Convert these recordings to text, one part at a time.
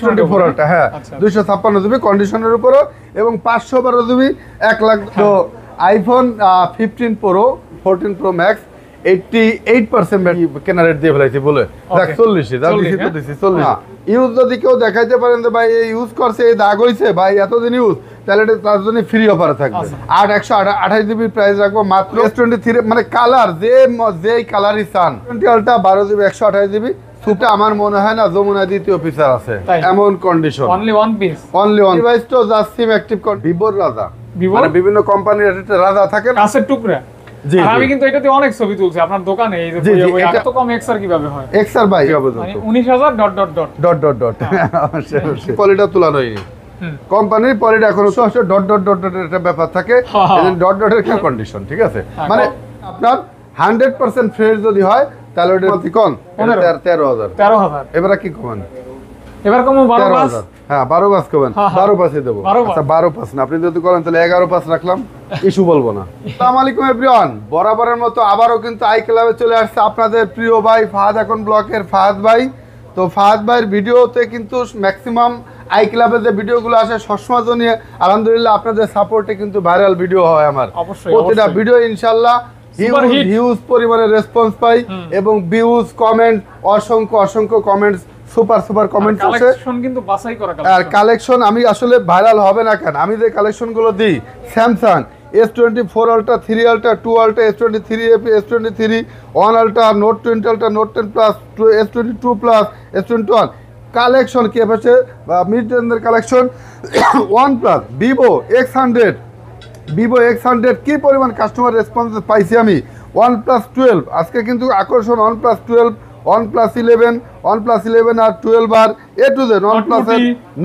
Twenty four আরটা হ্যাঁ আচ্ছা, আচ্ছা। দুইশো ছাপ্পান্ন এবং পাঁচশো বারো এক lakh iPhone fifteen pro pro max eighty eight percent দিয়ে বলে দেখ চল্লিশ ইউজ হ্যাঁ? হ্যাঁ। যদি কেউ দেখাইতে পারেন যে ভাই ইউজ করছে দাগ হয়েছে ভাই এতদিন ইউজ তাহলে তার জন্য ফ্রি অফারে থাকবে আচ্ছা। আট একশো আঠাশ জিবির প্রাইস রাখবো মাত্র টোয়েন্টি থ্রি মানে কালার যে যেই কালারই বারো জিবি একশো আঠাশ জিবি আমার মনে হয় না যমুনা দ্বিতীয় আছে এমন condition only one piece only one device তো জাস্ট সিম অ্যাক্টিভ কর রাজা মানে বিভিন্ন কোম্পানির একটা রাজা থাকে টুকরা আমি কিন্তু এটাতে অনেক ছবি তুলছি আপনার দোকানে এই যে এত কম কিভাবে হয় ভাই 19000 dot dot dot dot dot dot তোলা কোম্পানির পলিটা তো ডট ডট ডট ডট একটা ব্যাপার থাকে ডট হ্যাঁ। ডটের একটা কন্ডিশন ঠিক আছে হ্যাঁ, মানে আপনার হান্ড্রেড পার্সেন্ট ফ্রেশ যদি হয় তেরো হাজার কি কমান আই হ্যাঁ, হ্যাঁ, হ্যাঁ। আচ্ছা, ক্লাবে চলে আসছে আপনাদের প্রিয় ভাই ফাহাদ এখন ব্লকের ফাহাদ ভাই তো ফাহাদ ভাইয়ের ভিডিওতে কিন্তু ম্যাক্সিমাম আই ক্লাবে যে গুলো আসে সবসময় জন্য আলহামদুলিল্লাহ আপনাদের সাপোর্টে কিন্তু ভাইরাল ভিডিও হয় আমার প্রতিটা ভিডিও ইনশাল্লাহ হিউজ পরিমাণে রেসপন্স পাই এবং ভিউজ কমেন্ট অসংখ্য অসংখ্য কমেন্টস সুপার সুপার কমেন্ট আছে কিন্তু বাছাই করা আর কালেকশন আমি আসলে ভাইরাল হবে না কেন আমি যে কালেকশনগুলো দিই Samsung S twenty four ultra three ultra two ultra S twenty three S twenty three one ultra note twenty ultra note ten plus two S twenty two plus S twenty one collection কি হচ্ছে mid রেঞ্জের collection one plus Vivo X hundred Vivo X hundred কী পরিমাণ customer response পাইছি আমি one plus twelve আজকে কিন্তু আকর্ষণ one plus twelve one plus eleven one plus eleven আর টুয়েলভ আর A to Z one plus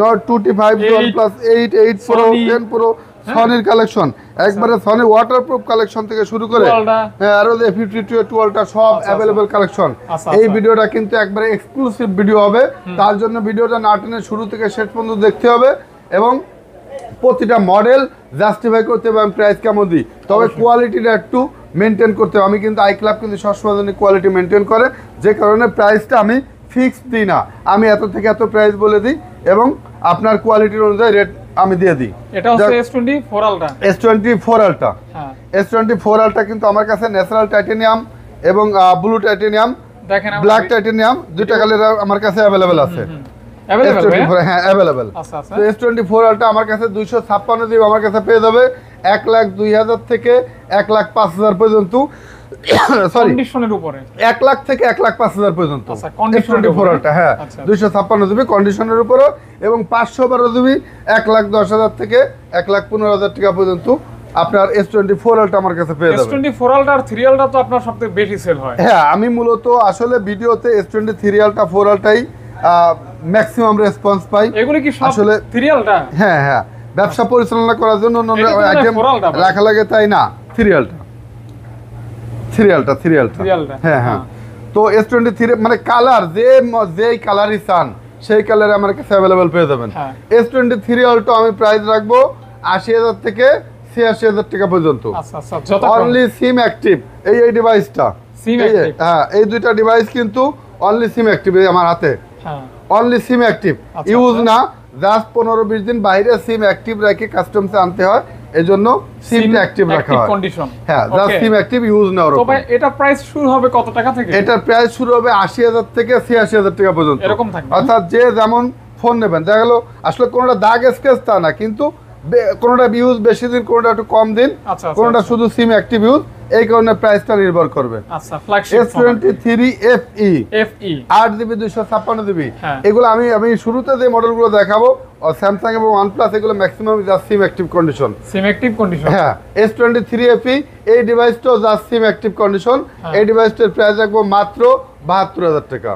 Nord two five one plus eight eight pro ten pro সনির কালেকশন একবারে সনি ওয়াটারপ্রুফ কালেকশন থেকে শুরু করে হ্যাঁ আরো যে ফিফটি টু টুয়েলভটা সব অ্যাভেলেবেল আচ্ছা, কালেকশন আচ্ছা। আচ্ছা, এই ভিডিওটা কিন্তু একবারে এক্সক্লুসিভ ভিডিও হবে তার জন্য ভিডিওটা না টেনে শুরু থেকে শেষ পর্যন্ত দেখতে হবে এবং প্রতিটা মডেল জাস্টিফাই করতে হবে আমি প্রাইস কেমন দিই তবে কোয়ালিটিটা একটু মেনটেন করতে হবে আমি কিন্তু আই ক্লাব কিন্তু সবসময় কোয়ালিটি মেনটেন করে যে কারণে প্রাইসটা আমি ফিক্স দিই না আমি এত থেকে এত প্রাইস বলে দিই এবং আপনার কোয়ালিটির অনুযায়ী রেট আমি দিয়ে দিই এটা হচ্ছে ফোর আলটা এস আলটা হ্যাঁ S24 আলটা কিন্তু আমার কাছে ন্যাচারাল টাইটেনিয়াম এবং ব্লু টাইটেনিয়াম দেখেন ব্ল্যাক টাইটেনিয়াম দুইটা কালার আমার কাছে অ্যাভেলেবেল আছে এস টোয়েন্টি ফোর আমার কাছে দুইশো আমার কাছে পেয়ে যাবে এক লাখ দুই হাজার থেকে এক লাখ পাঁচ হাজার পর্যন্ত কন্ডিশনের উপরে এক লাখ থেকে এক লাখ পাঁচ হাজার পর্যন্ত আচ্ছা, টোয়েন্টি হ্যাঁ আচ্ছা। দুইশো ছাপ্পান্ন কন্ডিশনের এবং পাঁচশো বারো জিবি এক লাখ দশ হাজার থেকে এক লাখ পনেরো হাজার টাকা পর্যন্ত আপনার এস টোয়েন্টি ফোর আমার কাছে পেয়ে যাবেন টোয়েন্টি ফোর আলটা আর থ্রি আলটা তো আপনার থেকে বেশি সেল হয় হ্যাঁ আমি মূলত আসলে ভিডিওতে S twenty three ultra four আলটাই ম্যাক্সিমাম রেসপন্স পাই এগুলো কি আসলে সিরিয়ালটা হ্যাঁ হ্যাঁ ব্যবসা পরিচালনা করার জন্য আইটেম রাখা লাগে তাই না সিরিয়ালটা সিরিয়ালটা সিরিয়ালটা হ্যাঁ হ্যাঁ তো এস টোয়েন্টি থ্রি মানে কালার যে যেই কালারই চান সেই কালারে আমার কাছে অ্যাভেলেবেল পেয়ে যাবেন এস টোয়েন্টি থ্রি অল্টো আমি প্রাইস রাখবো আশি হাজার থেকে ছিয়াশি হাজার টাকা পর্যন্ত অনলি সিম অ্যাক্টিভ এই এই ডিভাইসটা হ্যাঁ এই দুইটা ডিভাইস কিন্তু অনলি সিম অ্যাক্টিভ আমার হাতে হ্যাঁ অনলি সিম অ্যাক্টিভ ইউজ না জাস্ট পনেরো বিশ দিন বাইরে সিম অ্যাক্টিভ রেখে কাস্টমসে আনতে হয় এই জন্য সিমটা অ্যাক্টিভ রাখা হয় হ্যাঁ জাস্ট সিম অ্যাক্টিভ ইউজ না ওরকম এটা প্রাইস শুরু হবে কত টাকা থেকে এটার প্রাইস শুরু হবে আশি হাজার থেকে হাজার টাকা পর্যন্ত এরকম থাকবে অর্থাৎ যে যেমন ফোন নেবেন দেখা গেল আসলে কোনোটা দাগ স্কেচ তা না কিন্তু কোনটা ইউজ বেশি দিন কোনটা একটু কম দিন আচ্ছা, আচ্ছা, কোনটা আচ্ছা। শুধু সিম অ্যাক্টিভ ইউজ এই কারণে প্রাইসটা নির্ভর করবে S twenty three F E আট জিবি দুইশো ছাপ্পান্ন জিবি হ্যাঁ। এগুলো আমি আমি শুরুতে যে মডেলগুলো দেখাবো স্যামসাং এবং ওয়ানপ্লাস এগুলো ম্যাক্সিমাম যা SIM active condition SIM active condition হ্যাঁ S twenty three F E এই ডিভাইসটাও জাস্ট সিম অ্যাক্টিভ কন্ডিশন এই ডিভাইসটার প্রাইস রাখবো মাত্র বাহাত্তর হাজার টাকা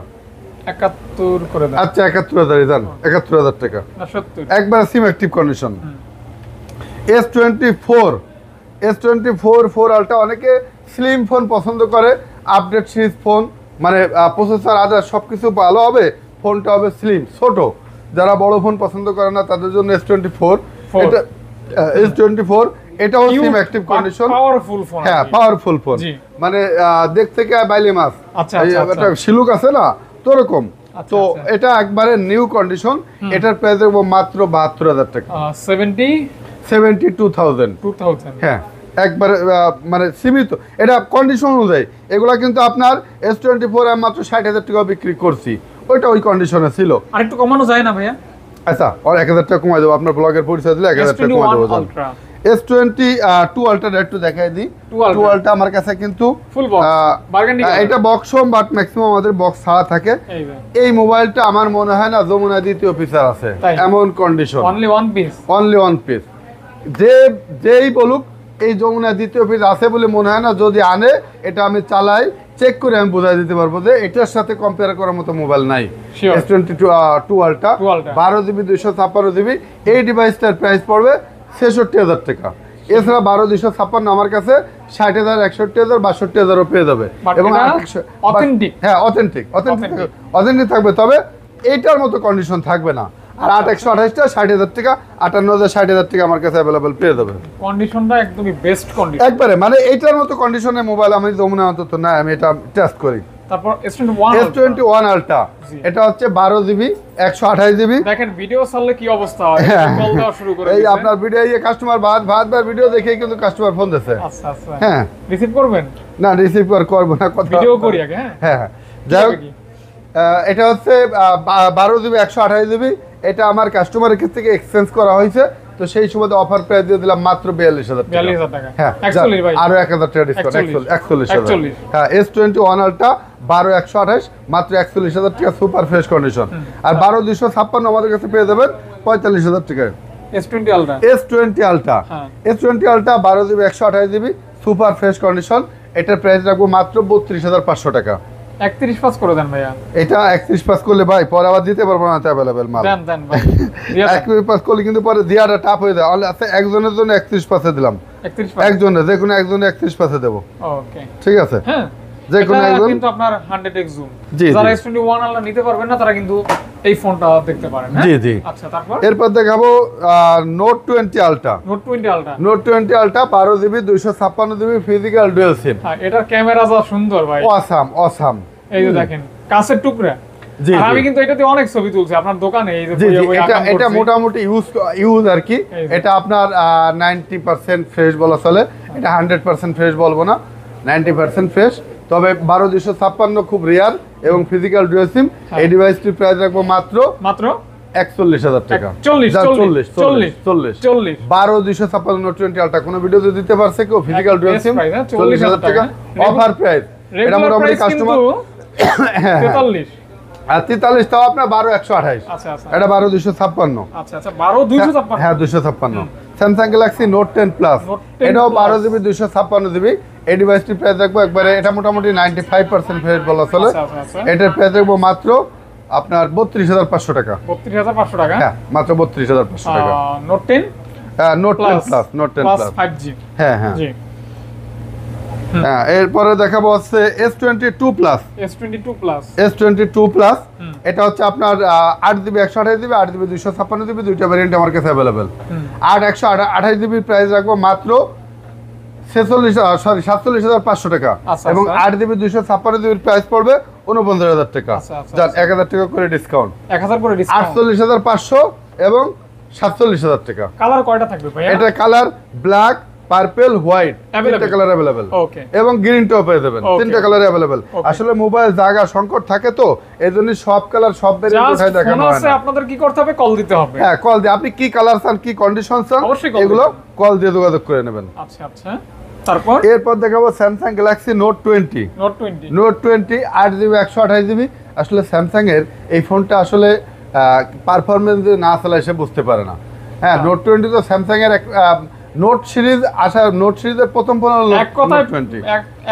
একাত্তর করে আচ্ছা একাত্তর হাজার একাত্তর হাজার টাকা একবার SIM active condition S twenty four S twenty four four ultra অনেকে স্লিম ফোন পছন্দ করে আপডেট সিরিজ ফোন মানে প্রসেসর আদার সব কিছু ভালো হবে ফোনটা হবে স্লিম ছোট যারা বড় ফোন পছন্দ করে না তাদের জন্য এস টোয়েন্টি ফোর এটা এস টোয়েন্টি ফোর এটাও SIM active condition powerful phone হ্যাঁ পাওয়ারফুল ফোন মানে দেখতে থেকে বাইলে মাস আচ্ছা এটা আচ্ছা, শিলুক আচ্ছা। আছে না তো এরকম আচ্ছা, তো এটা একবারে নিউ কন্ডিশন এটার প্রাইস মাত্র বাহাত্তর হাজার টাকা সেভেন্টি সেভেন্টি টু থাউজেন্ড হ্যাঁ একবার মানে সীমিত এটা কন্ডিশন অনুযায়ী এগুলা কিন্তু আপনার এস টোয়েন্টি ফোর মাত্র ষাট হাজার টাকা বিক্রি করছি ওইটা ওই কন্ডিশনে ছিল আর একটু কমানো যায় না ভাইয়া আচ্ছা আর এক হাজার টাকা কমাই দেবো আপনার ব্লগের পরিচয় দিলে এক হাজার টাকা কমাই দেবো এস টোয়েন্টি টু আলটা একটু দেখাই দিই টু আলটা আমার কাছে কিন্তু এটা বক্স হোম বাট ম্যাক্সিমাম আমাদের বক্স ছাড়া থাকে এই মোবাইলটা আমার মনে হয় না যমুনা দ্বিতীয় ফিচার আছে এমন condition only one piece only one piece যে যেই বলুক এই যমুনা দ্বিতীয় পিস আছে বলে মনে হয় না যদি আনে এটা আমি চালাই চেক করে আমি বোঝাই দিতে পারবো যে এটার সাথে কম্পেয়ার করার মতো মোবাইল নাই টোয়েন্টি টু বারো জিবি দুইশো ছাপ্পান্ন জিবি এই ডিভাইসটার প্রাইস পড়বে ছেষট্টি হাজার টাকা এছাড়া বারো দুইশো ছাপ্পান্ন আমার কাছে ষাট হাজার একষট্টি হাজার বাষট্টি হাজারও পেয়ে যাবে এবং হ্যাঁ অথেন্টিক অথেন্টিক অথেন্টিক থাকবে তবে এইটার মতো কন্ডিশন থাকবে না আর আট একশো আঠাশটা ষাট হাজার টাকা আটান্ন হাজার ষাট হাজার টাকা আমার কাছে অ্যাভেলেবেল পেয়ে দেবে কন্ডিশনটা একদমই বেস্ট কন্ডিশন একবারে মানে এইটার মতো কন্ডিশনে মোবাইল আমি যমুনা অন্তত না আমি এটা টেস্ট করি তারপর টোয়েন্টি ওয়ান এটা হচ্ছে বারো জিবি একশো আঠাশ জিবি ভিডিও কি অবস্থা হ্যাঁ। আপনার ভিডিও কাস্টমার ভাত ভাত ভিডিও কিন্তু কাস্টমার আচ্ছা, আচ্ছা। হ্যাঁ রিসিভ না কথা করি হ্যাঁ হ্যাঁ, হ্যাঁ। যাই হোক এটা হচ্ছে বারো জিবি একশো আঠাশ জিবি এটা আমার কাস্টমারের ক্ষেত্রে থেকে এক্সচেঞ্জ করা হয়েছে তো সেই সময় অফার প্রাইস দিয়ে দিলাম মাত্র বিয়াল্লিশ হাজার টাকা হ্যাঁ আরো এক হাজার টাকা ডিসকাউন্ট একচল্লিশ হ্যাঁ এস টোয়েন্টি ওয়ান আলটা বারো একশো আঠাশ মাত্র একচল্লিশ হাজার টাকা সুপার ফ্রেশ কন্ডিশন আর বারো দুশো ছাপ্পান্ন আমাদের কাছে পেয়ে যাবেন পঁয়তাল্লিশ হাজার টাকায় S twenty ultra S twenty ultra S twenty ultra বারো জিবি একশো আঠাশ জিবি সুপার ফ্রেশ কন্ডিশন এটার প্রাইস রাখবো মাত্র বত্রিশ হাজার পাঁচশো টাকা 31 পাস করে দেন ভাইয়া এটা 31 পাস করলে ভাই পরে আবার দিতে পারবো না अवेलेबल মাল দেন দেন ভাই 31 পাস করলে কিন্তু পরে দিয়াটা টাফ হয়ে যায় আচ্ছা একজনের জন্য 31 পাসে দিলাম 31 পাস একজনের যে কোনো একজনের 31 পাসে দেব ওকে ঠিক আছে হ্যাঁ যে কোনো একজন কিন্তু আপনার 100x জুম যারা S21 আলা নিতে পারবেন না তারা কিন্তু এই ফোনটা দেখতে পারেন হ্যাঁ? জি জি আচ্ছা তারপর এরপর দেখাবো note 20 ultra note 20 ultra note 20 ultra 12 GB 256 GB physical dual SIM হ্যাঁ এটার ক্যামেরা যা সুন্দর ভাই অসাম অসাম এই যে দেখেন কাছের টুকরা আমি কিন্তু এটাতে অনেক ছবি তুলছি আপনার দোকানে এটা এটা মোটামুটি ইউজ ইউজ আর এটা আপনার 90% ফ্রেশ বলা চলে এটা 100% ফ্রেশ বলবো না 90% ফ্রেশ তবে বারো দুশো ছাপ্পান্ন খুব রেয়ার এবং ফিজিক্যাল ডুয়েল সিম এই ডিভাইসটির প্রাইস রাখবো মাত্র মাত্র একচল্লিশ হাজার চল্লিশ চল্লিশ ছাপ্পান্ন দিতে পারছে কাস্টমার হ্যাঁ, হ্যাঁ, হ্যাঁ। তেতাল্লিশ তাও আপনার বারো একশো আচ্ছা, আচ্ছা। এটা বারো দুইশো ছাপ্পান্ন আচ্ছা, হ্যাঁ ছাপ্পান্ন Samsung Galaxy note ten plus এটাও বারো জিবি দুইশো ছাপ্পান্ন জিবি এই ডিভাইসটি প্রাইস রাখবো একবারে এটা মোটামুটি নাইনটি ফাইভ পার্সেন্ট ফেরত বলা আসলে এটার প্রাইস রাখবো মাত্র আপনার বত্রিশ হাজার পাঁচশো টাকা বত্রিশ হাজার পাঁচশো টাকা হ্যাঁ মাত্র বত্রিশ হাজার পাঁচশো টাকা নোট টেন হ্যাঁ note ten plus note ten plus five G হ্যাঁ হ্যাঁ এরপরে দেখাবো হচ্ছে S twenty two plus S twenty two plus S twenty two plus এটা হচ্ছে আপনার আট জিবি একশো আঠাশ জিবি আট জিবি দুইশো ছাপ্পান্ন জিবি দুইটা ভ্যারিয়েন্ট আমার কাছে অ্যাভেলেবেল আট একশো আঠাশ জিবির প্রাইস রাখবো মাত্র সরি সাতচল্লিশ হাজার পাঁচশো টাকা আচ্ছা, আচ্ছা। এবং আট দুইশো প্রাইস পড়বে আচ্ছা, হাজার টাকা করে ডিসকাউন্ট আটচল্লিশ হাজার পাঁচশো এবং সাতচল্লিশ হাজার টাকা colour black purple white colour available এবং গ্রিন টপ পেয়ে যাবেন তিনটা কালার অ্যাভেলেবেল আসলে মোবাইল জায়গা সংকট থাকে তো এই জন্য সব কালার সব দেখানো আপনাদের কি করতে হবে কল দিতে হবে হ্যাঁ কল দিয়ে আপনি কি কালার চান কি কন্ডিশন চান এগুলো কল দিয়ে যোগাযোগ করে নেবেন আচ্ছা আচ্ছা তারপর এরপর দেখাবো Samsung Galaxy note twenty note twenty note twenty আট জিবি একশো আঠাশ জিবি আসলে স্যামসাংয়ের এই ফোনটা আসলে পারফরমেন্স না চালায় সে বুঝতে পারে না হ্যাঁ নোট টোয়েন্টি তো স্যামসাং এর নোট সিরিজ আসার নোট সিরিজের প্রথম ফোন হলো এক কথায় টোয়েন্টি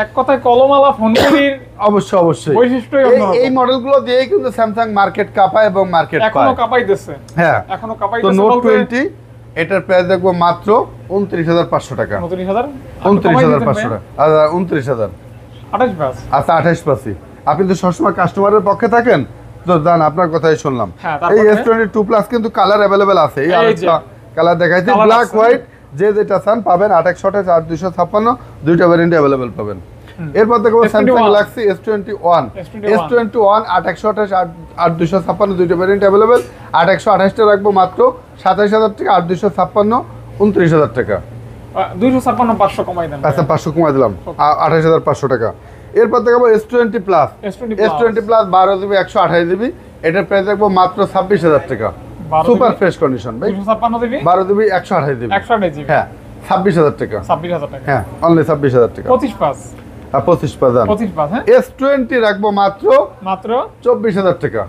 এক কথায় কলমালা ফোনগুলির অবশ্য অবশ্যই বৈশিষ্ট্য এই মডেলগুলো দিয়েই কিন্তু স্যামসাং মার্কেট কাঁপায় এবং মার্কেট এখনো কাঁপাইতেছে হ্যাঁ এখনো তো নোট টোয়েন্টি এটার প্রাইস দেখবো মাত্র উনত্রিশ হাজার পাঁচশো টাকা উনত্রিশ হাজার পাঁচশো টাকা উনত্রিশ হাজার আচ্ছা, আচ্ছা আঠাশ পাঁচই আপনি তো সবসময় কাস্টমারের পক্ষে থাকেন তো দান আপনার কথাই শুনলাম হ্যাঁ, এই এস টোয়েন্টি টু প্লাস কিন্তু কালার অ্যাভেলেবেল আছে এই আরেকটা কালার দেখাইছি ব্ল্যাক হোয়াইট যে যেটা চান পাবেন আট একশো আঠাশ আট দুইশো ছাপ্পান্ন দুইটা ভ্যারিয়েন্ট অ্যাভেলেবেল পাবেন এরপর দেখো Samsung Galaxy S twenty one S twenty one আট একশো আঠাশ আট দুশো ছাপ্পান্ন দুইটা ভ্যারিয়েন্ট অ্যাভেলেবেল আট একশো আঠাশটা রাখবো মাত্র সাতাশ হাজার টাকা আট দুশো ছাপ্পান্ন উনত্রিশ হাজার টাকা দুইশো ছাপ্পান্ন পাঁচশো কমাই দিলাম আচ্ছা পাঁচশো কমাই দিলাম আঠাশ হাজার পাঁচশো টাকা এরপর দেখাবো S twenty plus S twenty plus বারো জিবি একশো আঠাশ জিবি এটার প্রাইস দেখবো মাত্র ছাব্বিশ হাজার টাকা সুপার ফ্রেশ কন্ডিশন ভাই বারো জিবি একশো আঠাশ জিবি হ্যাঁ ছাব্বিশ হাজার টাকা ছাব্বিশ হাজার টাকা হ্যাঁ অনলি ছাব্বিশ হাজার টাকা পঁচিশ পাঁচ পঁচিশ পাঁচ পঁচিশ এস টোয়েন্টি হ্যাঁ? রাখবো মাত্র মাত্র চব্বিশ হাজার টাকা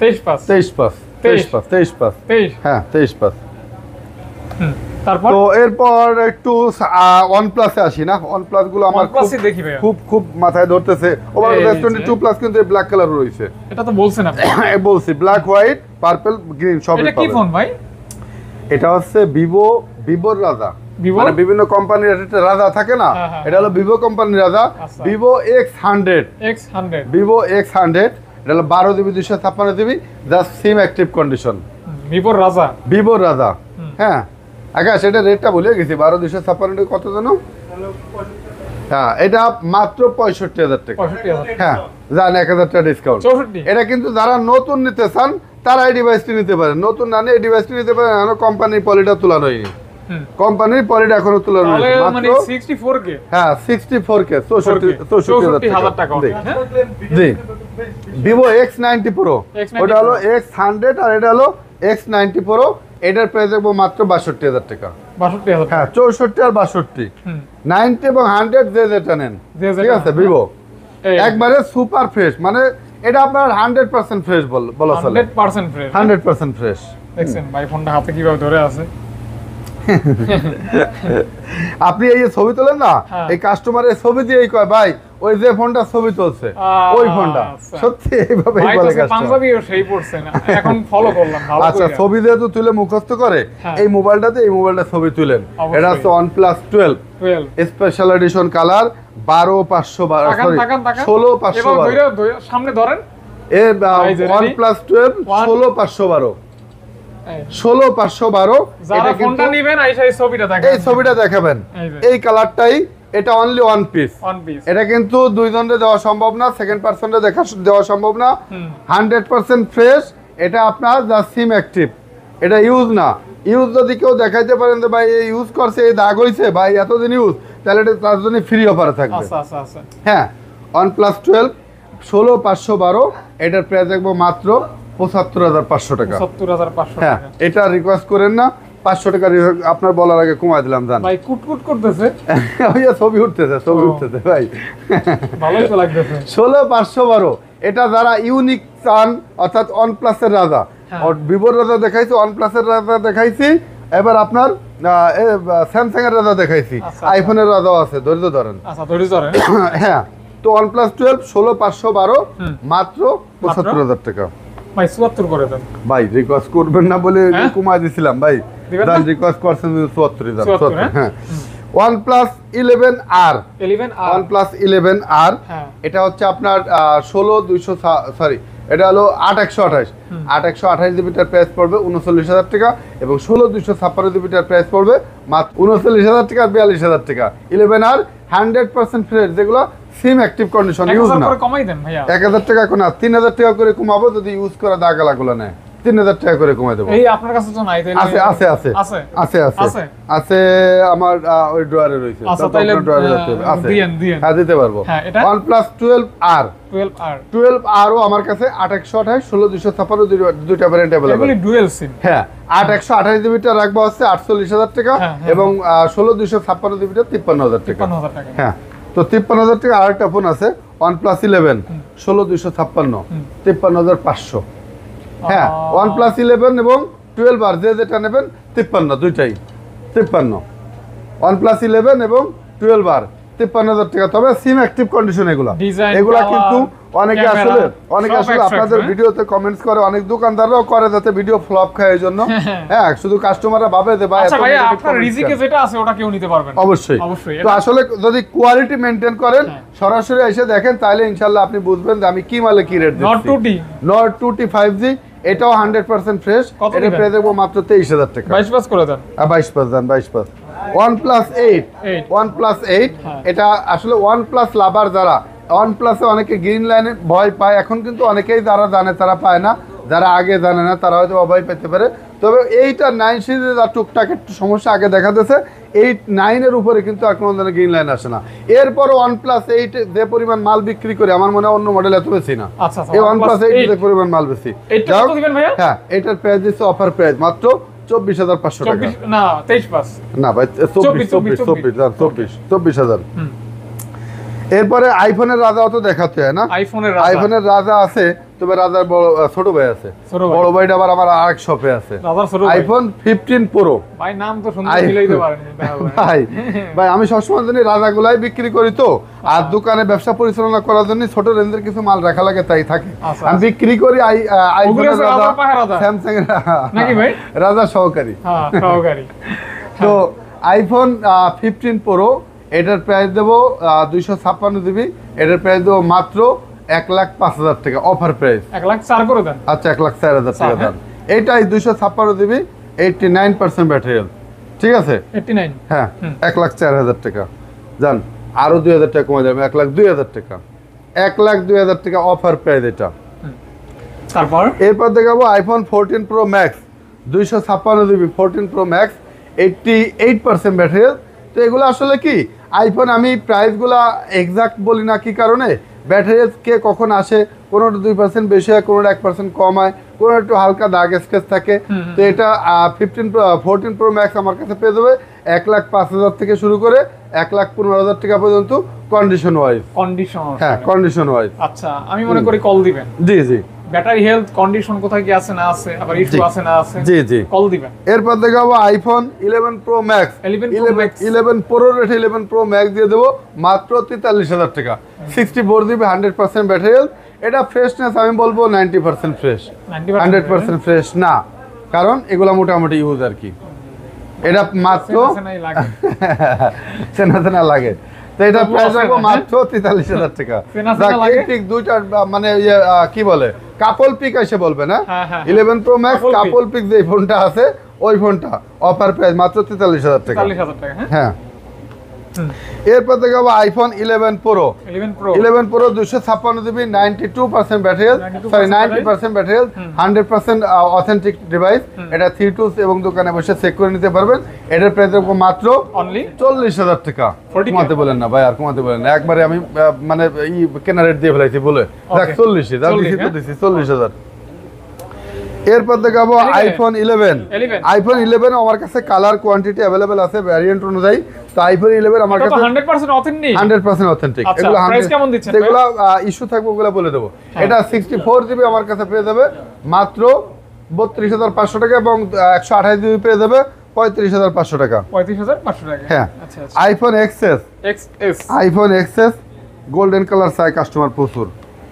তেইশ পাঁচ তেইশ পাঁচ তেইশ পাঁচ তেইশ পাঁচ তেইশ হ্যাঁ তেইশ পাঁচ তারপর একটু ওয়ান প্লাসে আসি না ওয়ান আমার খুব খুব মাথায় ধরতেছে টোয়েন্টি টু প্লাস কিন্তু ব্ল্যাক কালার রয়েছে এটা তো বলছি ব্ল্যাক হোয়াইট গ্রিন সব এটা হচ্ছে ভিভো ভিভোর রাজা মানে বিভিন্ন কোম্পানির রাজা থাকে না হ্যাঁ, হ্যাঁ। এটা হলো ভিভো কোম্পানির রাজা Vivo X hundred X hundred Vivo X hundred এটা হলো বারো জিবি দুশো ছাপ্পান্ন GB just SIM active condition ভিভোর রাজা ভিভোর রাজা হ্যাঁ আকাশ এটা রেটটা ভুলে গেছি বারো দুশো ছাপ্পান্ন কত যেন হ্যাঁ এটা মাত্র পঁয়ষট্টি হাজার টাকা হ্যাঁ যান এক হাজার টাকা ডিসকাউন্ট এটা কিন্তু যারা নতুন নিতে চান তারা এই ডিভাইসটি নিতে পারে নতুন না নিয়ে এই ডিভাইসটি নিতে পারেন কোম্পানির পলিটা তোলা হয়নি কোম্পানির পরে এখনো তুলনা মানে 64k হ্যাঁ 64k 64000 টাকা জি হ্যাঁ? Vivo X90 Pro ওটা হলো X100 আর এটা হলো X90 Pro এটার প্রাইস দেখবো মাত্র 62000 টাকা 62000 হ্যাঁ 64 আর 62 90 এবং 100 যে যেটা নেন ঠিক আছে Vivo একবারে সুপার ফ্রেশ মানে এটা আপনার 100% ফ্রেশ বল বলা চলে 100% ফ্রেশ 100% ফ্রেশ দেখছেন ভাই ফোনটা হাতে কিভাবে ধরে আছে আপনি এই যে ছবি তোলেন না হ্যাঁ। এই কাস্টমারের ছবি দিয়েই কয় ভাই ওই যে ফোনটা ছবি তুলছে ওই ফোনটা আচ্ছা। সত্যি এইভাবে বলে আচ্ছা ছবি যেহেতু তুলে মুখস্থ করে হ্যাঁ। এই মোবাইলটাতে এই মোবাইলটা ছবি তুলেন এটা হচ্ছে one plus twelve special edition colour বারো পাঁচশো বারো ষোলো পাঁচশো সামনে ধরেন এ ওয়ান প্লাস টুয়েলভ ষোলো পাঁচশো বারো ষোলো পাঁচশো বারো এই ছবিটা দেখাবেন এই কালারটাই এটা অনলি ওয়ান পিস এটা কিন্তু দুইজনরে দেওয়া সম্ভব না সেকেন্ড পার্সনরে দেখা দেওয়া সম্ভব না হান্ড্রেড পার্সেন্ট ফ্রেশ এটা আপনার যা সিম অ্যাক্টিভ এটা ইউজ না ইউজ যদি কেউ দেখাইতে পারেন যে ভাই এই ইউজ করছে এই দাগ হয়েছে ভাই এতদিন ইউজ তাহলে এটা তার জন্য ফ্রি অফার থাকবে আচ্ছা, আচ্ছা, আচ্ছা। হ্যাঁ ওয়ান প্লাস টুয়েলভ ষোলো পাঁচশো বারো এটার প্রাইস দেখবো মাত্র পঁচাত্তর হাজার পাঁচশো টাকা হ্যাঁ এটা রিকোয়েস্ট করেন না পাঁচশো টাকা আপনার বলার আগে কমাই দিলাম জান ভাই কুটকুট করতেছে ভাইয়া ছবি উঠতেছে ছবি উঠতেছে ভাই ভালোই তো লাগতেছে ষোলো পাঁচশো বারো এটা যারা ইউনিক চান অর্থাৎ ওয়ান প্লাসের রাজা ভিভোর হ্যাঁ। রাজা দেখাইছি ওয়ান প্লাসের রাজা দেখাইছি এবার আপনার স্যামসাং এর রাজা দেখাইছি আইফোনের আচ্ছা, আচ্ছা। রাজাও আছে ধৈর্য ধরেন আচ্ছা, হ্যাঁ তো ওয়ান প্লাস টুয়েলভ ষোলো পাঁচশো বারো মাত্র পঁচাত্তর হাজার টাকা ভাই 74 করে দেন ভাই রিকোয়েস্ট করবেন না বলে হ্যাঁ? কমায় দিছিলাম ভাই দাম রিকোয়েস্ট করছেন 74 দাম 74 হ্যাঁ OnePlus 11R 11R OnePlus 11R এটা হচ্ছে আপনার 16 সরি এটা হলো আট একশো আঠাশ আট একশো আঠাশ জিবিটার প্রাইস পড়বে উনচল্লিশ হাজার টাকা এবং ষোলো দুশো ছাপ্পান্ন জিবিটার প্রাইস পড়বে মাত্র উনচল্লিশ হাজার টাকা বিয়াল্লিশ হাজার টাকা ইলেভেন আর হান্ড্রেড পার্সেন্ট ফ্রেশ যেগুলো সিম অ্যাক্টিভ কন্ডিশন ইউজ না কমাই দেন ভাইয়া 1000 টাকা কোনা 3000 টাকা করে কমাবো যদি ইউজ করা দাগালা গুলো নেয় 3000 টাকা করে কমাই দেব এই আপনার কাছে তো নাই তাই আছে আছে আছে আছে আছে আছে আছে আমার ওই ড্রয়ারে রয়েছে আচ্ছা তাহলে ড্রয়ারে আছে দিয়েন দিয়েন হ্যাঁ দিতে পারবো হ্যাঁ, OnePlus 12R 12R আর ও আমার কাছে 2828 16256 ভ্যারিয়েন্ট अवेलेबल এগুলি ডুয়াল সিম হ্যাঁ জিবিটা রাখবো হচ্ছে 48000 টাকা এবং 16256 53000 টাকা 53000 টাকা হ্যাঁ, হ্যাঁ। তো তিপ্পান্ন হাজার টাকা আরেকটা ফোন আছে ওয়ান প্লাস ইলেভেন ষোলো দুইশো ছাপ্পান্ন তিপ্পান্ন হাজার পাঁচশো হ্যাঁ ওয়ান প্লাস ইলেভেন এবং টুয়েলভ আর যে যেটা নেবেন তিপ্পান্ন দুইটাই তিপ্পান্ন ওয়ান প্লাস ইলেভেন এবং টুয়েলভ আর তিপ্পান্ন হাজার টাকা তবে সিম অ্যাক্টিভ কন্ডিশন এগুলো এগুলো কিন্তু অনেকে আসলে অনেকে আসলে আপনাদের ভিডিওতে কমেন্টস করে অনেক দোকানদাররাও করে যাতে ভিডিও ফ্লপ খায় এই জন্য হ্যাঁ শুধু কাস্টমাররা ভাবে যে ভাই আচ্ছা আপনার রিজিকে যেটা আছে ওটা কেউ নিতে পারবেন অবশ্যই তো আসলে যদি কোয়ালিটি মেনটেন করেন হ্যাঁ। সরাসরি এসে দেখেন তাহলে ইনশাল্লাহ আপনি বুঝবেন যে আমি কি মালে কি রেট দিচ্ছি নট টুটি নট 2T 5G এটাও পার্সেন্ট ফ্রেশ এটা পেয়ে দেবো মাত্র হাজার টাকা বাইশ পাস করে দেন বাইশ পাস দেন বাইশ পাস OnePlus হ্যাঁ। এটা আসলে লাভার যারা অনেকে গ্রিন লাইনে ভয় পায় এখন কিন্তু অনেকেই যারা জানে তারা পায় না যারা আগে জানে না তারা হয়তো অভয় পেতে পারে তবে এইটা নাইন যা টুকটাক একটু সমস্যা আগে দেখা দিয়েছে এইট নাইনের উপরে কিন্তু গ্রিন লাইন আসে না এরপর ওয়ান প্লাস এইট যে পরিমাণ মাল বিক্রি করে আমার মনে হয় অন্য মডেল এত বেশি না আচ্ছা, আচ্ছা, এই ওয়ান প্লাস এইট যে পরিমাণ মাল বেশি হ্যাঁ এটার প্রাইস দিচ্ছে অফার প্রাইস মাত্র চব্বিশ হাজার পাঁচশো টাকা না তেইশ না ভাই চব্বিশ চব্বিশ চব্বিশ চব্বিশ চব্বিশ হাজার এরপরে আইফোনের রাজা অত দেখাতে হয় না আইফোনের আইফোনের রাজা আছে তবে রাজার ছোট ভাই আছে বড় ভাইটা আবার আমার আরেক শপে আছে আইফোন ফিফটিন প্রো ভাই নাম তো ভাই ভাই আমি সবসময় জানি রাজাগুলাই বিক্রি করি তো আর দোকানে ব্যবসা পরিচালনা করার জন্য ছোট রেঞ্জের কিছু মাল রাখা লাগে তাই থাকে আচ্ছা, আমি আচ্ছা। বিক্রি করি আইফোনের স্যামসাং রাজা সহকারী হ্যাঁ, সহকারী তো হ্যাঁ। আইফোন ফিফটিন প্রো এটার প্রাইস দেবো দুইশো ছাপ্পান্ন জিবি এটার প্রাইস দেবো মাত্র এক লাখ পাঁচ হাজার টাকা অফার প্রাইস এক লাখ চার করে দেন আচ্ছা এক লাখ চার হাজার টাকা দেন হ্যাঁ। এইটাই দুইশো ছাপ্পান্ন GB eighty nine percent battery ঠিক আছে হ্যাঁ এক লাখ চার হাজার টাকা যান আরও দুই হাজার টাকা কমে যাবে এক লাখ দুই হাজার টাকা এক লাখ দুই হাজার টাকা অফার প্রাইস এটা তারপর এরপর দেখাবো আইফোন ফোরটিন প্রো ম্যাক্স দুইশো ছাপ্পান্ন GB fourteen pro max eighty eight percent battery তো এগুলো আসলে কি আইফোন আমি প্রাইসগুলো এক্সাক্ট বলি না কি কারণে ব্যাটারি কে কখন আসে কোনোটা দুই পার্সেন্ট বেশি হয় কোনোটা এক পার্সেন্ট কম হয় কোনো একটু হালকা দাগ স্কেচ থাকে তো এটা ফিফটিন ফোরটিন প্রো ম্যাক্স আমার কাছে পেয়ে যাবে এক লাখ পাঁচ হাজার থেকে শুরু করে এক লাখ পনেরো হাজার টাকা পর্যন্ত কন্ডিশন ওয়াইজ কন্ডিশন হ্যাঁ কন্ডিশন ওয়াইজ আচ্ছা আমি মনে করি কল দিবেন জি জি ব্যাটারি হেলথ কন্ডিশন কোথায় কি আছে না আছে আবার ইস্যু আছে না আছে জি জি কল দিবেন এরপর দেখাবো iPhone 11 pro max 11 pro 11 rate 11 pro max দিয়ে দেব মাত্র 43000 টাকা 64 জিবি 100% ব্যাটারি হেলথ এটা ফ্রেশনেস আমি বলবো 90% ফ্রেশ 100% ফ্রেশ না কারণ এগুলো মোটামুটি ইউজ আর কি এটা মাত্র সেনা সেনা লাগে তো এটা প্রাইস হবে মাত্র তেতাল্লিশ হাজার টাকা ঠিক দুইটা মানে ইয়ে, কি বলে কাপল পিক এসে বলবে না eleven pro max couple pick যে ফোনটা আছে ওই ফোনটা অফার প্রাইস মাত্র তেতাল্লিশ হাজার টাকা হ্যাঁ, হ্যাঁ। এরপর থেকে হবে iPhone eleven pro eleven pro দুশো ছাপ্পান্ন GB ninety two percent battery sorry ninety percent battery hundred percent authentic device এটা থ্রি টুস এবং দোকানে বসে চেক করে নিতে পারবেন এটার প্রাইস দেখবো মাত্র চল্লিশ হাজার টাকা কমাতে বলেন না ভাই আর কমাতে বলেন না একবারে আমি মানে ই কেনা রেট দিয়ে ফেলাইছি বলে দেখ চল্লিশে হ্যাঁ? চল্লিশ হাজার এরপর দেখাবো আইফোন ইলেভেন আইফোন ইলেভেন আমার কাছে কালার কোয়ান্টিটি অ্যাভেলেবেল আছে ভ্যারিয়েন্ট অনুযায়ী তো আইফোন ইলেভেন আমার কাছে হান্ড্রেড পার্সেন্ট অথেন্টিক এগুলো এগুলো ইস্যু থাকবে ওগুলো বলে দেবো হ্যাঁ। এটা সিক্সটি ফোর জিবি আমার কাছে পেয়ে যাবে মাত্র বত্রিশ হাজার পাঁচশো টাকা এবং একশো আঠাশ জিবি পেয়ে যাবে পঁয়ত্রিশ হাজার পাঁচশো টাকা পঁয়ত্রিশ হাজার পাঁচশো টাকা হ্যাঁ iPhone XS XS iPhone XS golden colour চাই কাস্টমার প্রচুর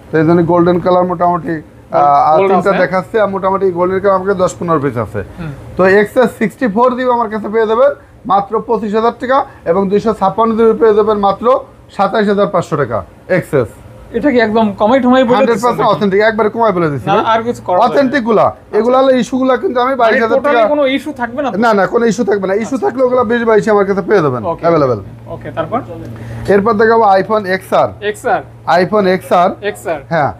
তো এই জন্য গোল্ডেন কালার মোটামুটি আর মোটামুটি গোল্ডের কাপ কাছে দশ পনেরো পিস আছে তো এক্সএস সিক্সটি ফোর আমার কাছে পেয়ে যাবেন মাত্র পঁচিশ হাজার টাকা এবং দুইশো ছাপ্পান্ন পেয়ে যাবেন মাত্র সাতাইশ হাজার পাঁচশো টাকা এক্সএস এটা কি একদম আচ্ছা। এগুলা ইস্যু গুলা কিন্তু আমি মানে টাকা কোনো ইস্যু না না কোনো ইস্যু থাকবে না ইস্যু আচ্ছা। থাকলে আমার কাছে পেয়ে এরপর দেখাবো iPhone X R iPhone X R হ্যাঁ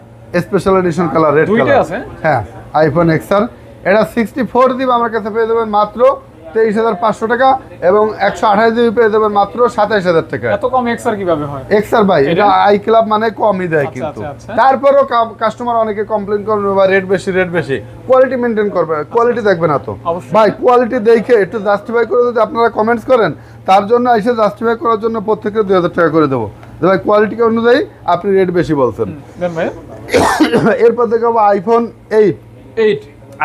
special edition colour red colour আছে হ্যাঁ আইফোন এক্স আর এটা সিক্সটি ফোর জিবি আমার কাছে পেয়ে যাবেন মাত্র তেইশ হাজার পাঁচশো টাকা এবং একশো আঠাশ জিবি পেয়ে যাবেন মাত্র সাতাইশ হাজার টাকা এত কম এক্স আর কিভাবে হয় এক্স আর ভাই এটা আই ক্লাব মানে কমই দেয় আচ্ছা, কিন্তু আচ্ছা, আচ্ছা। তারপরেও কাস্টমার অনেকে কমপ্লেন করবে বা রেট বেশি রেট বেশি কোয়ালিটি মেনটেন করবে কোয়ালিটি দেখবে না তো ভাই কোয়ালিটি দেখে একটু জাস্টিফাই করে যদি আপনারা কমেন্টস করেন তার জন্য এসে জাস্টিফাই করার জন্য প্রত্যেকের দুই হাজার টাকা করে দেবো ভাই কোয়ালিটি অনুযায়ী আপনি রেট বেশি বলছেন এরপর দেখাবো iPhone eight eight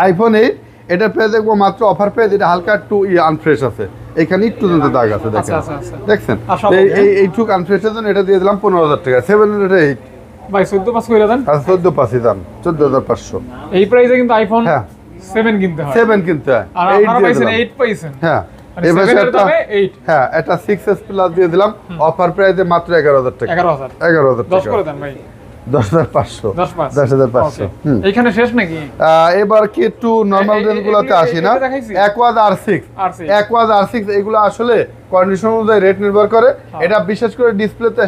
iPhone eight এটা পেয়ে দেখবো মাত্র অফার পেয়ে এটা হালকা টু আনফ্রেশ আছে এখানে একটু দুটো আচ্ছা, দাগ আছে আচ্ছা, দেখেন আচ্ছা, দেখছেন এই এই এইটুক আনফ্রেশ জন্য এটা দিয়ে দিলাম পনেরো হাজার টাকা সেভেন হান্ড্রেড এইট ভাই চোদ্দ পাঁচ করে দেন আচ্ছা চোদ্দ দাম চোদ্দ হাজার পাঁচশো এই প্রাইসে কিন্তু আইফোন হ্যাঁ সেভেন কিনতে হয় সেভেন কিনতে হয় আর এইট পাইছেন হ্যাঁ মানে হ্যাঁ সিক্স প্লাস দিয়ে দিলাম অফার মাত্র এগারো হাজার টাকা দশ হাজার পাঁচশো দশ হাজার এবার কি নর্মাল গুলোতে আসি না আর সিক্স আর সিক্স এগুলো আসলে অনুযায়ী রেট নির্ভর করে হ্যাঁ। এটা বিশেষ করে ডিসপ্লেতে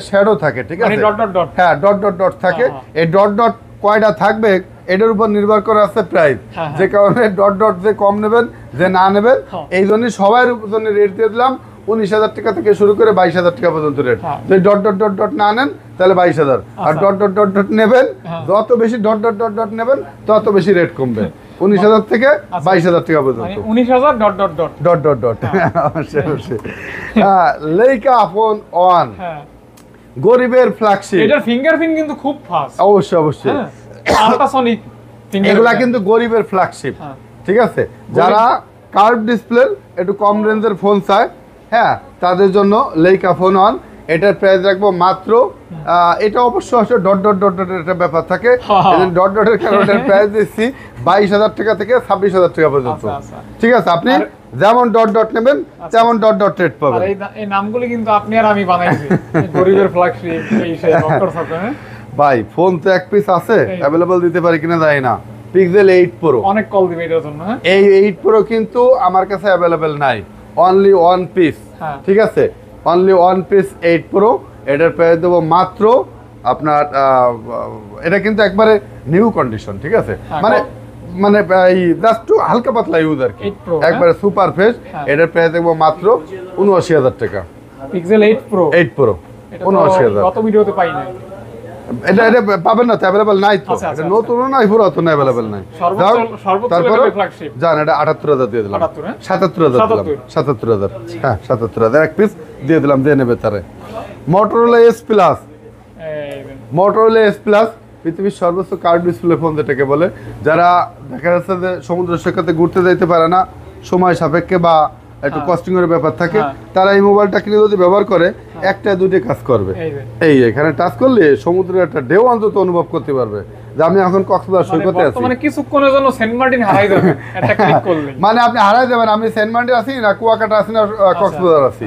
থাকে ঠিক মানে আছে হ্যাঁ ডট ডট ডট থাকে হ্যাঁ, হ্যাঁ। এই ডট ডট কয়টা থাকবে এটার উপর নির্ভর করে আছে প্রাইস যে কারণে ডট ডট যে কম নেবেন যে না নেবেন এই জন্য সবার জন্য রেট দিয়ে দিলাম উনিশ হাজার টাকা থেকে শুরু করে বাইশ হাজার টাকা পর্যন্ত রেট যদি ডট ডট ডট ডট না নেন তাহলে বাইশ হাজার আর ডট ডট ডট ডট নেবেন যত বেশি ডট ডট ডট ডট নেবেন তত বেশি রেট কমবে উনিশ হাজার থেকে বাইশ হাজার টাকা পর্যন্ত উনিশ হাজার dot dot dot dot dot dot Leica phone on গরিবের ফ্ল্যাগশিপ এটার ফিঙ্গারপ্রিন্ট কিন্তু খুব ফাস্ট অবশ্যই অবশ্যই আল্ট্রাসনিক এগুলা কিন্তু গরিবের ফ্ল্যাগশিপ ঠিক আছে যারা কার্ভ ডিসপ্লে একটু কম রেঞ্জের ফোন চায় হ্যাঁ তাদের জন্য লেইকা ফোন অন এটার প্রাইস রাখবো মাত্র হ্যাঁ। এটা অবশ্য আসলে ডট ডট ডট ডট একটা ব্যাপার থাকে ডট ডটের কারণে প্রাইস দিচ্ছি বাইশ হাজার টাকা থেকে ছাব্বিশ হাজার টাকা পর্যন্ত আচ্ছা, আচ্ছা। ঠিক আছে আপনি যেমন ডট ডট নেবেন আচ্ছা। তেমন ডট ডট রেট পাবেন এই নামগুলো কিন্তু আপনি আর আমি বানাইছি গরিবের ফ্ল্যাগশিপ এই সেই ভাই ফোন তো এক পিস আছে अवेलेबल দিতে পারি কিনা জানি না পিক্সেল এইট প্রো অনেক কল দিবে এটার জন্য হ্যাঁ? এই 8 প্রো কিন্তু আমার কাছে অ্যাভেলেবেল নাই অনলি ওয়ান পিস ঠিক আছে only one piece eight pro এটার প্রায় দেবো মাত্র আপনার এটা কিন্তু একবারে নিউ কন্ডিশন ঠিক আছে হ্যাঁ, মানে মানে জাস্ট টু হালকা পাতলা ইউজ আর কি হ্যাঁ? একবারে সুপার ফেস এটার প্রায় দেখবো মাত্র 79000 হাজার টাকা Pixel eight Pro eight Pro 79000 হাজার ভিডিওতে পাই না এটা এটা পাবেন না তো নাই তো আচ্ছা, আচ্ছা, এটা আচ্ছা। নাই পুরাতন নাই তারপরে যান এটা আটাত্তর হাজার দিয়ে দিলাম হ্যাঁ? সাতাত্তর হাজার দিলাম সাতাত্তর হাজার হ্যাঁ সাতাত্তর হাজার এক পিস দিয়ে দিলাম দিয়ে নেবে তারে Motorola S plus Motorola S plus পৃথিবীর সর্বোচ্চ কার্ড ডিসপ্লে ফোন যেটাকে বলে যারা দেখা যাচ্ছে যে সমুদ্র সৈকতে ঘুরতে যাইতে পারে না সময় সাপেক্ষে বা একটু কস্টিং হ্যাঁ। এর ব্যাপার থাকে হ্যাঁ। তারা এই মোবাইলটা কিনে যদি ব্যবহার করে হ্যাঁ। একটা দুটি কাজ করবে এই এখানে টাচ করলে সমুদ্রের একটা ঢেউ অন্তত অনুভব করতে পারবে যে আমি এখন কক্সবাজার মানে সৈকতে আছি মানে কিছুক্ষণের জন্য সেন্ট মার্টিন হারাই যাবেন একটা ক্লিক করলে মানে আপনি হারাই যাবেন আমি সেন্ট মার্টিন আছি না কুয়াকাটা আছি না আচ্ছা। কক্সবাজার আছি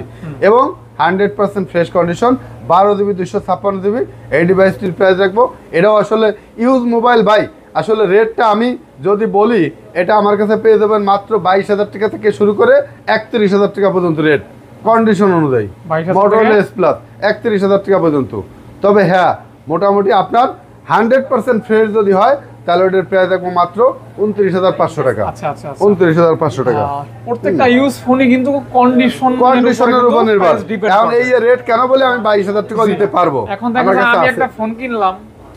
এবং হান্ড্রেড পার্সেন্ট ফ্রেশ কন্ডিশন বারো জিবি দুশো ছাপ্পান্ন জিবি এই ডিভাইসটির প্রাইস রাখবো এটাও আসলে ইউজ মোবাইল বাই আসলে রেটটা আমি যদি বলি এটা আমার কাছে পেয়ে যাবেন মাত্র বাইশ হাজার টাকা থেকে শুরু করে একত্রিশ হাজার টাকা পর্যন্ত রেট কন্ডিশন অনুযায়ী মডেল এস প্লাস একত্রিশ হাজার টাকা পর্যন্ত তবে হ্যাঁ মোটামুটি আপনার হান্ড্রেড পার্সেন্ট ফ্রেশ যদি হয় তাহলে ওটার প্রায় থাকবো মাত্র উনত্রিশ হাজার পাঁচশো টাকা আচ্ছা, আচ্ছা, আচ্ছা। উনত্রিশ হাজার পাঁচশো টাকা প্রত্যেকটা ইউজ ফোনে কিন্তু কন্ডিশন কন্ডিশনের উপর নির্ভর এই রেট কেন বলে আমি বাইশ হাজার টাকা দিতে পারবো এখন আমি একটা ফোন কিনলাম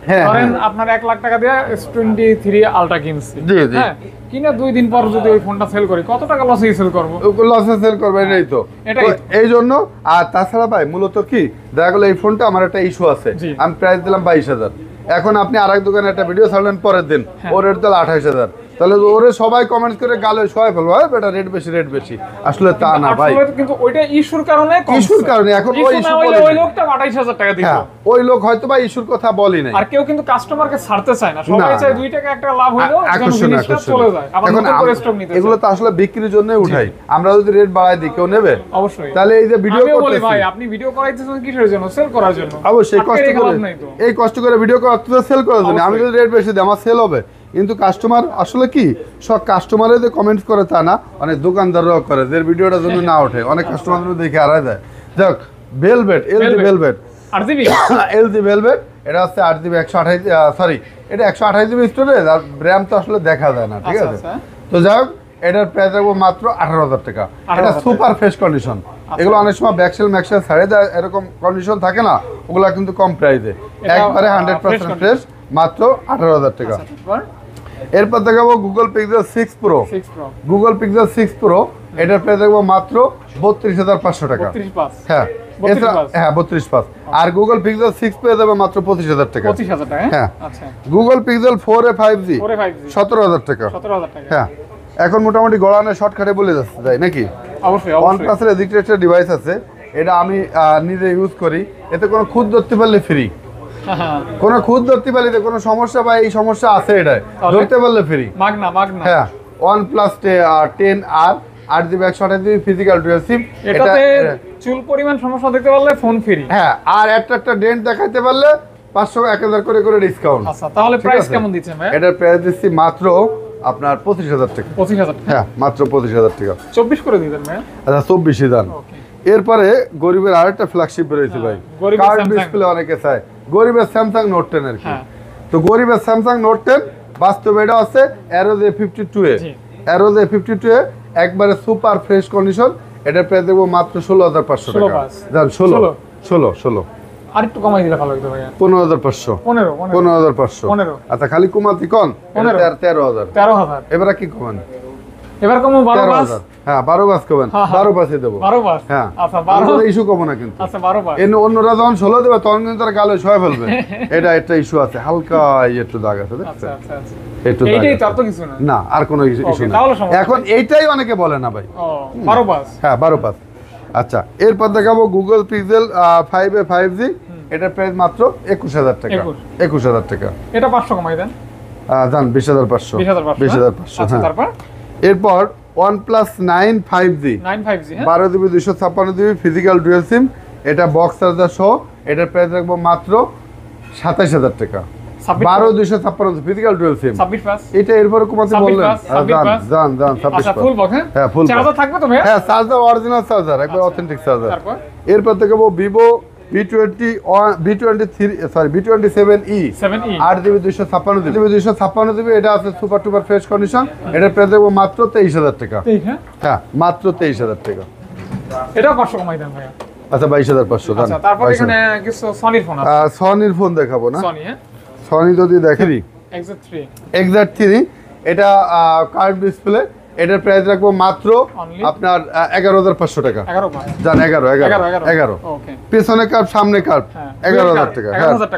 হ্যাঁ, হ্যাঁ। ধরেন আপনার এক লাখ টাকা দিয়ে এস টোয়েন্টি থ্রি আলট্রা কিনছি হ্যাঁ, দুই দিন পর যদি ওই ফোনটা সেল করি কত টাকা লসে সেল করবো লসে সেল এটাই তো এই জন্য আর তাছাড়া ভাই মূলত কি দেখা গেলো এই ফোনটা আমার একটা ইস্যু আছে আমি প্রাইস দিলাম বাইশ হাজার এখন আপনি আর এক দোকানে একটা ভিডিও ছাড়লেন পরের দিন ওর রেট দিল আঠাইশ হাজার তাহলে ওরে সবাই কমেন্ট করে গালে শোয়া ফেলবো হ্যাঁ? বেটা রেট বেশি রেট বেশি আসলে তা না ভাই কিন্তু ওইটা ইস্যুর কারণে ইস্যুর কারণে এখন ওই ইস্যু বলে ওই লোকটা 28000 টাকা দিছে হ্যাঁ, ওই লোক হয়তো বা ইস্যুর কথা বলি নাই আর কেউ কিন্তু কাস্টমারকে ছাড়তে চায় না সবাই চায় 2 টাকা একটা লাভ হলো আকর্ষণ আকর্ষণ চলে যায় এখন নতুন স্টক নিতে এগুলো তো আসলে বিক্রির জন্য উঠাই আমরা যদি রেট বাড়াই দিই কেউ নেবে অবশ্যই তাহলে এই যে ভিডিও করতেছি আমি বলি ভাই আপনি ভিডিও করাইতেছেন কিসের জন্য সেল করার জন্য অবশ্যই কষ্ট করে এই কষ্ট করে ভিডিও করাতে সেল করার জন্য আমি যদি রেট বেশি দিই আমার সেল হবে কিন্তু কাস্টমার আসলে কি সব কাস্টমারে যে কমেন্ট করে তা না অনেক দোকানদাররাও করে যে ভিডিওটা যদি না ওঠে অনেক কাস্টমার দেখে আড়াই দেয় যাক G LG L LG Velvet এটা হচ্ছে আট জিবি একশো আঠাশ সরি এটা একশো আঠাশ জিবি স্টোরেজ আর র্যাম তো আসলে দেখা যায় না ঠিক আচ্ছা, আছে আচ্ছা। তো যাই হোক এটার প্রাইস রাখবো মাত্র আঠারো হাজার টাকা এটা সুপার ফ্রেশ কন্ডিশন এগুলো অনেক সময় ব্যাকসেল ম্যাকসেল ছাড়ে দেয় এরকম কন্ডিশন থাকে না ওগুলা কিন্তু কম প্রাইসে একবারে হান্ড্রেড পার্সেন্ট ফ্রেশ মাত্র আঠারো হাজার টাকা আচ্ছা, এরপর দেখাবো Google Pixel six Pro Google Pixel six Pro এটার প্রাইস দেখবো মাত্র বত্রিশ হাজার পাঁচশো টাকা হ্যাঁ বত্রিশ পাঁচ হ্যাঁ, আচ্ছা। আর গুগল সিক্স মাত্র পঁচিশ হাজার টাকা হ্যাঁ গুগল হ্যাঁ। ফোর আচ্ছা। এ ফাইভ জি সতেরো হাজার টাকা হ্যাঁ এখন মোটামুটি বলে ডিভাইস আছে এটা আমি নিজে ইউজ করি এতে কোনো খুদ ধরতে পারলে ফ্রি কোন খুদ ধরতে পারলে কোনো সমস্যা বা এই সমস্যা আছে এটা ধরতে পারলে ফ্রি মাগনা মাগনা হ্যাঁ ওয়ান প্লাস টেন আর জিবি একশো আঠাশ জিবি ফিজিক্যাল সিম এটাতে চুল পরিমাণ সমস্যা দেখতে পারলে ফোন ফ্রি হ্যাঁ আর একটা একটা ডেন্ট পারলে পাঁচশো এক হাজার করে করে ডিসকাউন্ট আচ্ছা তাহলে প্রাইস কেমন দিচ্ছেন ভাই এটার প্রাইস দিচ্ছি মাত্র আপনার পঁচিশ হাজার টাকা পঁচিশ হাজার হ্যাঁ মাত্র পঁচিশ হাজার টাকা চব্বিশ করে ভাই আচ্ছা চব্বিশই দান এরপরে গরিবের আরেকটা ফ্ল্যাগশিপ রয়েছে হ্যাঁ, ভাই কার্ড ডিসপ্লে অনেকে চায় গরিবের স্যামসাং নোট টেন আর কি হ্যাঁ। তো গরিবের স্যামসাং নোট টেন বাস্তবে এটা আছে Arrows A fifty two A Arrows A fifty two A একবারে সুপার ফ্রেশ কন্ডিশন এটা পেয়ে দেখবো মাত্র ষোলো হাজার পাঁচশো টাকা ষোলো ষোলো ষোলো আরেকটু কমাই দিলে ভালো লাগতো ভাইয়া পনেরো হাজার পাঁচশো পনেরো পনেরো হাজার পাঁচশো পনেরো আচ্ছা খালি কমাতি কন তেরো হাজার তেরো হাজার এবারে কি কমান এবার কমো 12 পাস হ্যাঁ 12 পাস করবেন 12 দেব 12 পাস হ্যাঁ আচ্ছা 12 ইস্যু কমো না কিন্তু আচ্ছা 12 পাস অন্যরা যখন 16 দেবে তখন কিন্তু তার গালে ছয় ফেলবে এটা একটা ইস্যু আছে হালকা একটু দাগ আছে আচ্ছা আচ্ছা, আচ্ছা একটু এইটাই তার তো কিছু না না আর কোনো ইস্যু না এখন এইটাই অনেকে বলে না ভাই 12 পাস হ্যাঁ 12 পাস আচ্ছা এরপর দেখাবো গুগল পিক্সেল 5 এ 5G এটার প্রাইস মাত্র 21000 টাকা 21000 টাকা এটা 500 কমাই দেন জান 20500 20500 20500 হ্যাঁ তারপর এরপর OnePlus nine five G বারো জিবি দুশো ছাপ্পান্ন জিবি ফিজিক্যাল ডুয়েল সিম এটা বক্স চার্জার সহ এটার প্রাইস রাখবো মাত্র সাতাশ হাজার টাকা বারো দুইশো ছাপ্পান্ন ফিজিক্যাল ডুয়েল সিম এটা এরপরে কমাতে বললেন জান জান আচ্ছা, হ্যাঁ ফুল হ্যাঁ চার্জার অরিজিনাল চার্জার একবার অথেন্টিক চার্জার এরপর থেকে Vivo B twenty one B twenty three sorry B twenty seven E আট জিবি দুইশো ছাপ্পান্ন জিবি দুইশো ছাপ্পান্ন জিবি এটা আছে সুপার টুপার ফ্রেশ কন্ডিশন এটার প্রাইস দেখবো মাত্র তেইশ হাজার টাকা হ্যাঁ? হ্যাঁ মাত্র তেইশ হাজার টাকা আচ্ছা বাইশ হাজার পাঁচশো সনির আচ্ছা, ফোন দেখাবো না সনি হ্যাঁ? যদি দেখেনি এক্সাক্ট থ্রি থ্রি এটা কার্ড ডিসপ্লে এটার প্রাইস রাখবো মাত্র আপনার এগারো হাজার পাঁচশো টাকা যান এগারো এগারো এগারো পেছনে কার্ভ সামনে হ্যাঁ। কার্ভ হ্যাঁ। এগারো হাজার টাকা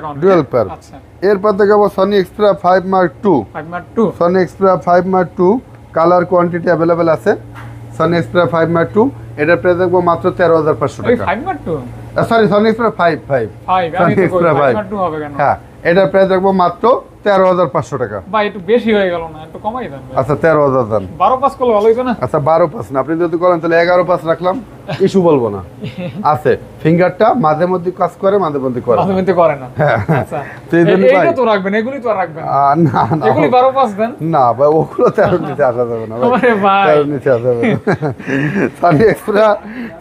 হ্যাঁ ডুয়েল পার এরপর দেখাবো Sony Xperia five Mark two Sony Xperia five Mark two colour quantity available আছে Sony Xperia five Mark two এটার প্রাইস রাখবো মাত্র তেরো হাজার পাঁচশো টাকা sorry Sony Xperia five five Sony Xperia five হ্যাঁ এটার প্রাইস রাখবো মাত্র তেরো হাজার পাঁচশো টাকা আচ্ছা, বারো পাঁচ আচ্ছা, করেন তাহলে এগারো পাঁচ রাখলাম কাজ করে মাঝে মধ্যে করে হ্যাঁ, হ্যাঁ। আচ্ছা। তো রাখবেন না না না ভাই ওগুলো তো আর না ভাই আর যাবে না সানি এক্সট্রা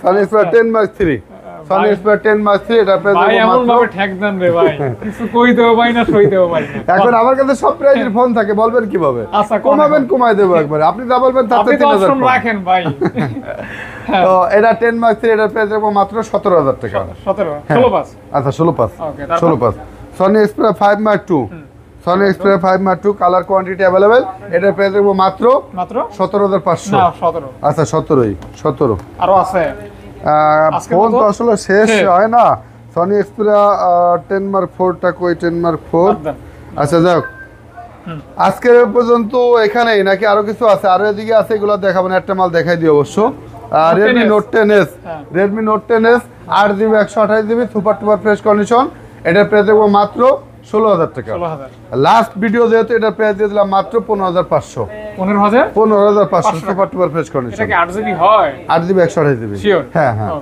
সানি মার্ক 3 আমার কাছে সব প্রাইজের ফোন থাকে বলবেন কিভাবে আচ্ছা, কমাবেন একবার আপনি যা বলবেন তাতে এটা মাত্র টাকা হ্যাঁ। আচ্ছা Sony Xperia five two colour quantity available মাত্র সতেরো হাজার পাঁচশো আচ্ছা সতেরোই সতেরো আরো আছে ফোন তো আসলে শেষ হ্যাঁ। হয় না সনি এক্সপ্রা টেন মার্ক ফোরটা কই টেন মার্ক ফোর আচ্ছা যাক আজকের পর্যন্ত এখানেই নাকি আরো কিছু আছে আরো এদিকে আছে এগুলো না একটা মাল দেখাই দিই অবশ্য Redmi Note ten S Redmi Note ten S আট জিবি একশো আঠাশ জিবি সুপার টুপার ফ্রেশ কন্ডিশন এটা প্রাইস দেখবো মাত্র ষোলো হাজার টাকা লাস্ট ভিডিও যেহেতু দিয়ে দিলাম মাত্র পনেরো হাজার পাঁচশো হ্যাঁ, হ্যাঁ,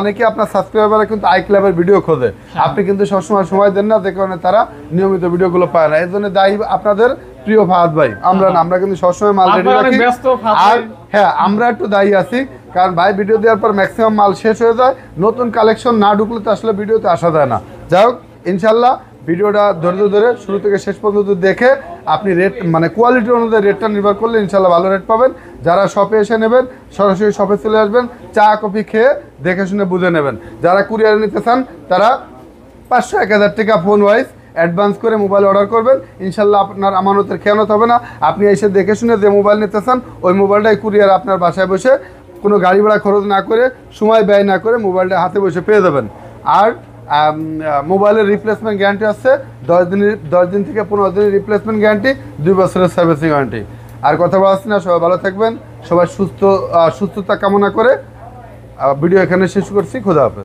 অনেকে আপনার কিন্তু আই ক্লাবের ভিডিও আপনি কিন্তু সবসময় সময় দেন না যে কারণে তারা নিয়মিত ভিডিও গুলো পায় না এই জন্য দায়ী আপনাদের প্রিয় ভাত ভাই আমরা হ্যাঁ। আমরা কিন্তু সবসময় মাল রেডি রাখি আর হ্যাঁ আমরা একটু দায়ী আছি কারণ ভাই ভিডিও দেওয়ার পর ম্যাক্সিমাম মাল শেষ হয়ে যায় নতুন কালেকশন না ঢুকলে তো আসলে ভিডিওতে আসা যায় না যাই হোক ইনশাল্লাহ ভিডিওটা ধৈর্য ধরে শুরু থেকে শেষ পর্যন্ত দেখে আপনি রেট মানে কোয়ালিটি অনুযায়ী রেটটা নির্ভর করলে ইনশাল্লাহ ভালো রেট পাবেন যারা শপে এসে নেবেন সরাসরি শপে চলে আসবেন চা কফি খেয়ে দেখে শুনে বুঝে নেবেন যারা কুরিয়ার নিতে চান তারা পাঁচশো এক হাজার টাকা ফোন ওয়াইজ অ্যাডভান্স করে মোবাইল অর্ডার করবেন ইনশাল্লাহ আপনার আমানতের খেয়ানত হবে না আপনি এসে দেখে শুনে যে মোবাইল নিতে চান ওই মোবাইলটাই কুরিয়ার আপনার বাসায় বসে কোনো গাড়ি ভাড়া খরচ না করে সময় ব্যয় না করে মোবাইলটা হাতে বসে পেয়ে যাবেন আর মোবাইলের রিপ্লেসমেন্ট গ্যারান্টি আছে দশ দিনের দশ দিন থেকে পনেরো দিনের রিপ্লেসমেন্ট গ্যারান্টি দুই বছরের সার্ভিসিং গ্যারান্টি আর কথা বলা না সবাই ভালো থাকবেন সবাই সুস্থ সুস্থতা কামনা করে ভিডিও এখানে শেষ করছি খোদা হাফেজ